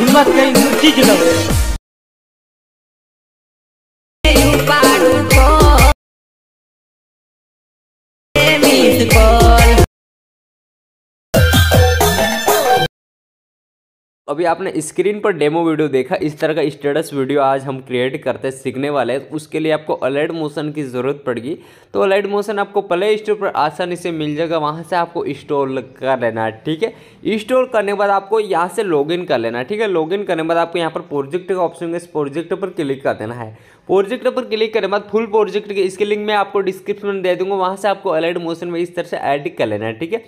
não Uma que é não अभी आपने screen पर डेमो वीडियो देखा इस तरह का स्टेटस वीडियो आज हम क्रिएट करते सीखने वाले हैं उसके लिए आपको अलर्ट मोशन की ज़रूरत पड़ेगी तो अलर्ट मोशन आपको प्ले स्टोर पर आसानी से मिल जाएगा वहाँ से आपको इंस्टॉल कर लेना है ठीक है इंस्टॉल करने के बाद आपको यहाँ से लॉगिन कर लेना है ठीक है लॉगिन करने के बाद आपको यहाँ पर प्रोजेक्ट का ऑप्शन है इस प्रोजेक्ट पर क्लिक कर देना है प्रोजेक्ट पर क्लिक करने के बाद फुल प्रोजेक्ट के इसके लिंक मैं आपको डिस्क्रिप्शन में दे दूँगा वहाँ से आपको अलर्ट मोशन में इस तरह से ऐड कर लेना है ठीक है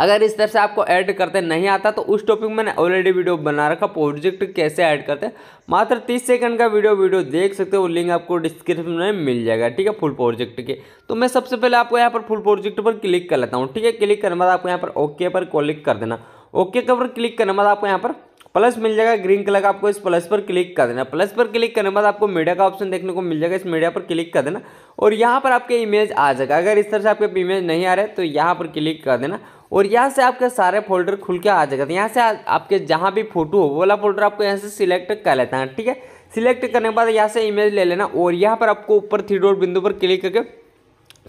अगर इस तरह से आपको ऐड करते नहीं आता तो उस टॉपिक मैंने ऑलरेडी वीडियो बना रखा प्रोजेक्ट कैसे ऐड करते मात्र तीस सेकंड का वीडियो वीडियो देख सकते हो लिंक आपको डिस्क्रिप्शन में मिल जाएगा ठीक है फुल प्रोजेक्ट के तो मैं सबसे पहले आपको यहाँ पर फुल प्रोजेक्ट पर क्लिक कर लेता हूँ ठीक है क्लिक करने बाद आपको यहाँ पर ओके पर क्लिक कर देना ओके पर क्लिक करने बाद आपको यहाँ पर प्लस मिल जाएगा ग्रीन कलर का आपको इस प्लस पर क्लिक कर देना प्लस पर क्लिक करने के बाद आपको मीडिया का ऑप्शन देखने को मिल जाएगा इस मीडिया पर क्लिक कर देना और यहाँ पर आपके इमेज आ जाएगा अगर इस तरह से आपके इमेज नहीं आ रहे तो यहाँ पर क्लिक कर देना और यहाँ से आपके सारे फोल्डर खुल के आ जाएगा तो यहाँ से आपके जहाँ भी फोटो हो वाला फोल्डर आपको यहाँ से सिलेक्ट कर लेते हैं ठीक है सिलेक्ट करने के बाद यहाँ से इमेज ले लेना और यहाँ पर आपको ऊपर थ्री डॉट बिंदु पर क्लिक करके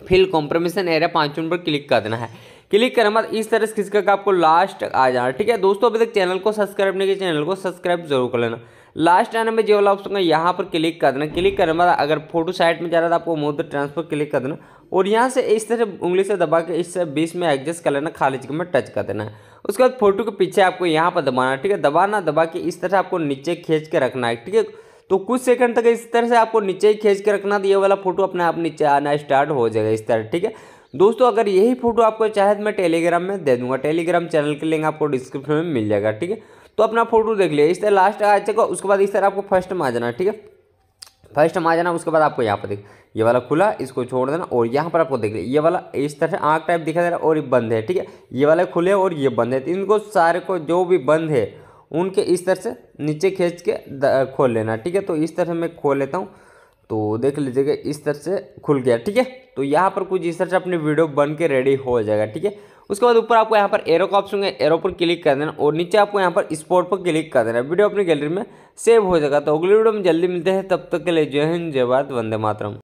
फिल कॉम्प्रोमेशन एरिया पाँच पर क्लिक कर देना है क्लिक करने के बाद इस तरह से करके आपको लास्ट आ जाना ठीक है दोस्तों अभी तक चैनल को सब्सक्राइब नहीं किया चैनल को सब्सक्राइब जरूर कर लेना लास्ट आने में जो वाला ऑप्शन है यहाँ पर क्लिक कर देना क्लिक करने के बाद अगर फोटो साइड में जा रहा था तो आपको मोदी ट्रांसफर क्लिक कर देना और यहाँ से इस तरह उंगली से दबा के इस बीच में एडजस्ट कर लेना खाली जगह में टच कर देना है उसके बाद फोटो के पीछे आपको यहाँ पर दबाना ठीक है दबाना दबा के इस तरह आपको नीचे खींच के रखना है ठीक है तो कुछ सेकंड तक इस तरह से आपको नीचे ही खींच के रखना तो ये वाला फोटो अपने आप नीचे आना स्टार्ट हो जाएगा इस तरह ठीक है दोस्तों अगर यही फोटो आपको चाहे तो मैं टेलीग्राम में दे दूंगा टेलीग्राम चैनल के लिंक आपको डिस्क्रिप्शन में मिल जाएगा ठीक है तो अपना फोटो देख लिया इस तरह लास्ट आ जाएगा उसके बाद इस तरह आपको फर्स्ट में आ जाना ठीक है फर्स्ट में आ जाना उसके बाद आपको यहाँ पर देख ये वाला खुला इसको छोड़ देना और यहाँ पर आपको देख लिया ये वाला इस तरह से आँख टाइप दिखा दे रहा है और ये बंद है ठीक है ये वाला खुले और ये बंद है इनको सारे को जो भी बंद है उनके इस तरह से नीचे खींच के खोल लेना ठीक है तो इस तरह से मैं खोल लेता हूँ तो देख लीजिएगा इस तरह से खुल गया ठीक है तो यहाँ पर कुछ इस तरह से अपनी वीडियो बन के रेडी हो जाएगा ठीक है उसके बाद ऊपर आपको यहाँ पर एरो का ऑप्शन है एरो पर क्लिक कर देना और नीचे आपको यहाँ पर स्पोर्ट पर क्लिक कर देना वीडियो अपनी गैलरी में सेव हो जाएगा तो अगली वीडियो में जल्दी मिलते हैं तब तक के लिए जय हिंद जय भारत वंदे मातरम